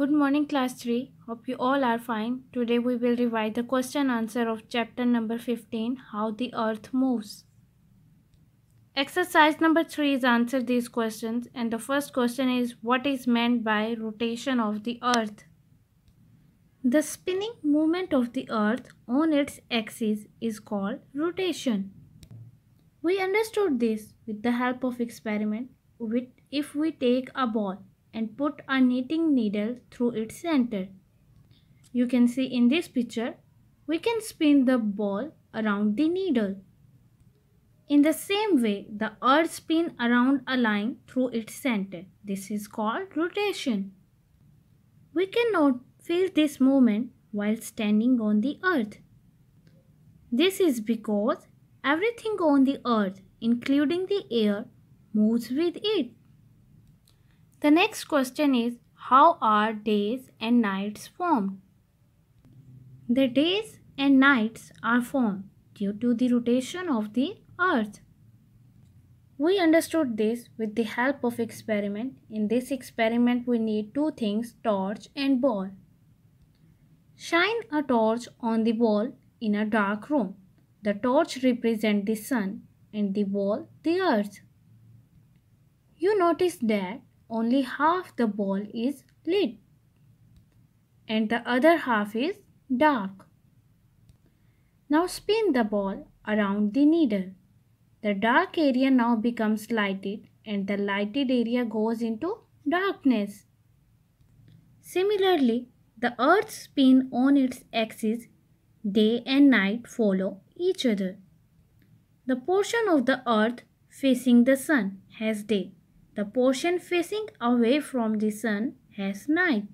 Good morning class 3. Hope you all are fine. Today we will revise the question answer of chapter number 15 How the Earth Moves. Exercise number 3 is answer these questions and the first question is what is meant by rotation of the earth? The spinning movement of the earth on its axis is called rotation. We understood this with the help of experiment with if we take a ball and put a knitting needle through its center. You can see in this picture, we can spin the ball around the needle. In the same way, the earth spins around a line through its center. This is called rotation. We cannot feel this movement while standing on the earth. This is because everything on the earth, including the air, moves with it. The next question is how are days and nights formed? The days and nights are formed due to the rotation of the earth. We understood this with the help of experiment. In this experiment we need two things torch and ball. Shine a torch on the ball in a dark room. The torch represents the sun and the ball the earth. You notice that only half the ball is lit and the other half is dark. Now spin the ball around the needle. The dark area now becomes lighted and the lighted area goes into darkness. Similarly, the Earth spin on its axis day and night follow each other. The portion of the Earth facing the sun has day the portion facing away from the sun has night.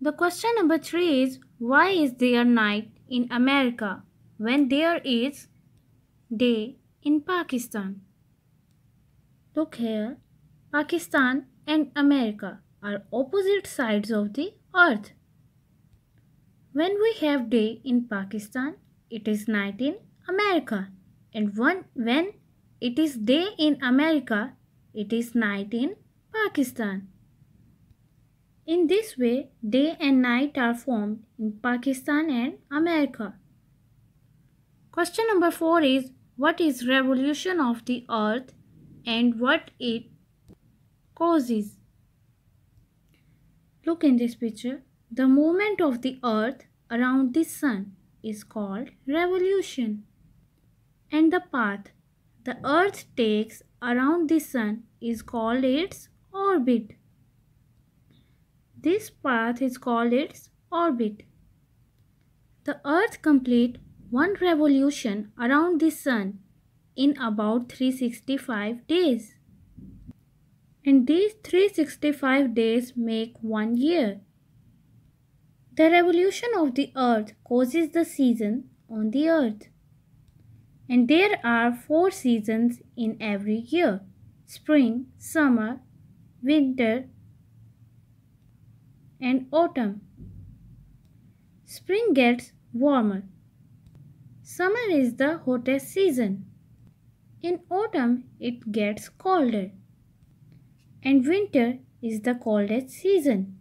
The question number 3 is why is there night in America when there is day in Pakistan? Look here, Pakistan and America are opposite sides of the earth. When we have day in Pakistan, it is night in America. And one, when it is day in America, it is night in Pakistan. In this way, day and night are formed in Pakistan and America. Question number 4 is what is revolution of the earth and what it causes? Look in this picture. The movement of the earth around the sun is called revolution. And the path the earth takes around the sun is called its orbit. This path is called its orbit. The earth completes one revolution around the sun in about 365 days. And these 365 days make one year. The revolution of the earth causes the season on the earth and there are four seasons in every year spring, summer, winter, and autumn. Spring gets warmer. Summer is the hottest season. In autumn, it gets colder. And winter is the coldest season.